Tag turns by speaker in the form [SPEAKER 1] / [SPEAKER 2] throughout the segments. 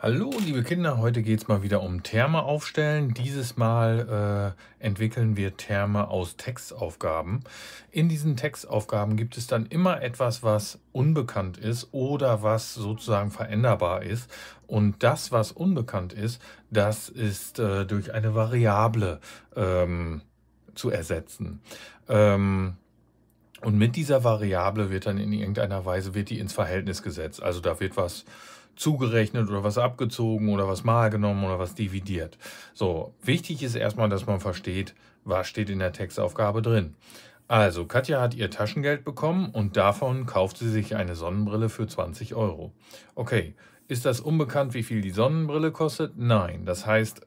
[SPEAKER 1] Hallo liebe Kinder, heute geht es mal wieder um Therme aufstellen. Dieses Mal äh, entwickeln wir Therme aus Textaufgaben. In diesen Textaufgaben gibt es dann immer etwas, was unbekannt ist oder was sozusagen veränderbar ist. Und das, was unbekannt ist, das ist äh, durch eine Variable ähm, zu ersetzen. Ähm, und mit dieser Variable wird dann in irgendeiner Weise wird die ins Verhältnis gesetzt. Also da wird was zugerechnet oder was abgezogen oder was mal genommen oder was dividiert. So, wichtig ist erstmal, dass man versteht, was steht in der Textaufgabe drin. Also, Katja hat ihr Taschengeld bekommen und davon kauft sie sich eine Sonnenbrille für 20 Euro. Okay, ist das unbekannt, wie viel die Sonnenbrille kostet? Nein, das heißt,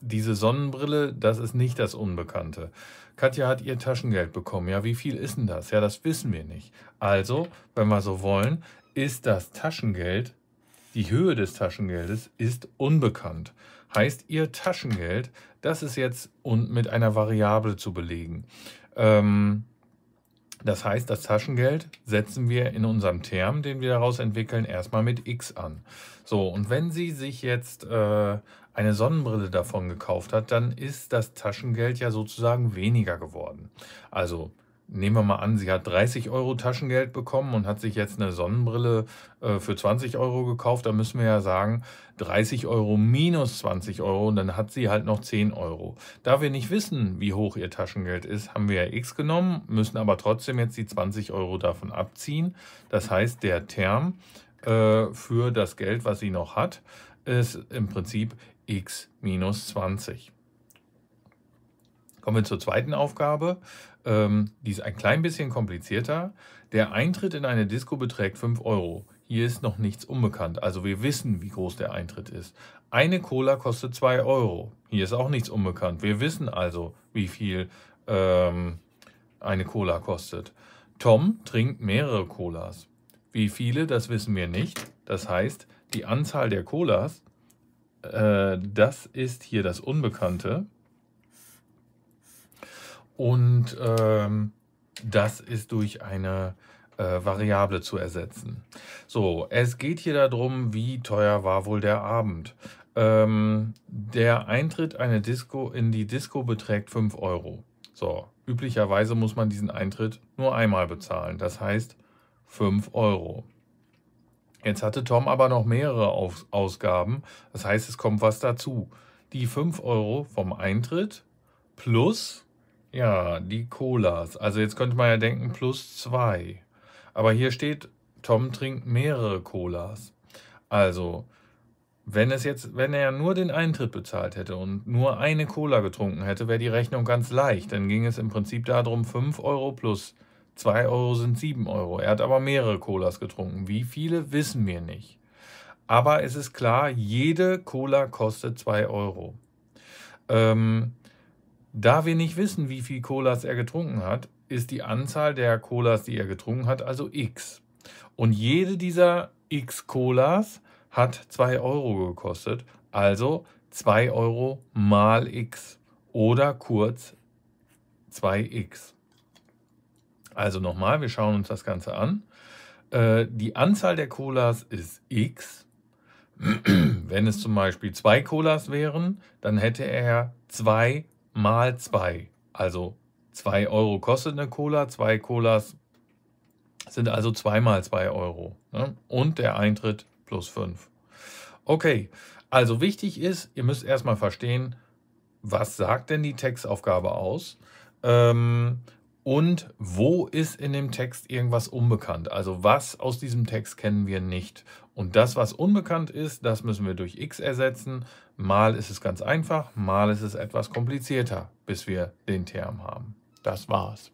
[SPEAKER 1] diese Sonnenbrille, das ist nicht das Unbekannte. Katja hat ihr Taschengeld bekommen. Ja, wie viel ist denn das? Ja, das wissen wir nicht. Also, wenn wir so wollen, ist das Taschengeld die Höhe des Taschengeldes ist unbekannt. Heißt ihr Taschengeld, das ist jetzt mit einer Variable zu belegen. Ähm, das heißt, das Taschengeld setzen wir in unserem Term, den wir daraus entwickeln, erstmal mit x an. So, und wenn sie sich jetzt äh, eine Sonnenbrille davon gekauft hat, dann ist das Taschengeld ja sozusagen weniger geworden. Also nehmen wir mal an, sie hat 30 Euro Taschengeld bekommen und hat sich jetzt eine Sonnenbrille äh, für 20 Euro gekauft, Da müssen wir ja sagen, 30 Euro minus 20 Euro und dann hat sie halt noch 10 Euro. Da wir nicht wissen, wie hoch ihr Taschengeld ist, haben wir ja X genommen, müssen aber trotzdem jetzt die 20 Euro davon abziehen. Das heißt, der Term äh, für das Geld, was sie noch hat, ist im Prinzip X minus 20. Kommen wir zur zweiten Aufgabe. Ähm, die ist ein klein bisschen komplizierter. Der Eintritt in eine Disco beträgt 5 Euro. Hier ist noch nichts unbekannt, also wir wissen, wie groß der Eintritt ist. Eine Cola kostet 2 Euro. Hier ist auch nichts unbekannt. Wir wissen also, wie viel ähm, eine Cola kostet. Tom trinkt mehrere Colas. Wie viele, das wissen wir nicht. Das heißt, die Anzahl der Colas, äh, das ist hier das Unbekannte und ähm, das ist durch eine äh, Variable zu ersetzen. So, es geht hier darum, wie teuer war wohl der Abend. Ähm, der Eintritt eine Disco in die Disco beträgt 5 Euro. So, üblicherweise muss man diesen Eintritt nur einmal bezahlen, das heißt 5 Euro. Jetzt hatte Tom aber noch mehrere Auf Ausgaben, das heißt es kommt was dazu. Die 5 Euro vom Eintritt plus ja, die Colas. Also jetzt könnte man ja denken, plus zwei. Aber hier steht, Tom trinkt mehrere Colas. Also, wenn es jetzt, wenn er nur den Eintritt bezahlt hätte und nur eine Cola getrunken hätte, wäre die Rechnung ganz leicht. Dann ging es im Prinzip darum, 5 Euro plus 2 Euro sind 7 Euro. Er hat aber mehrere Colas getrunken. Wie viele, wissen wir nicht. Aber es ist klar, jede Cola kostet 2 Euro. Ähm, da wir nicht wissen, wie viel Colas er getrunken hat, ist die Anzahl der Colas, die er getrunken hat, also x. Und jede dieser x Colas hat 2 Euro gekostet, also 2 Euro mal x oder kurz 2x. Also nochmal, wir schauen uns das Ganze an. Äh, die Anzahl der Colas ist x. Wenn es zum Beispiel zwei Colas wären, dann hätte er 2 mal zwei. Also 2 Euro kostet eine Cola, zwei Colas sind also 2 mal 2 Euro. Ne? Und der Eintritt plus 5. Okay, also wichtig ist, ihr müsst erstmal verstehen, was sagt denn die Textaufgabe aus? Ähm, und wo ist in dem Text irgendwas unbekannt? Also was aus diesem Text kennen wir nicht? Und das, was unbekannt ist, das müssen wir durch x ersetzen. Mal ist es ganz einfach, mal ist es etwas komplizierter, bis wir den Term haben. Das war's.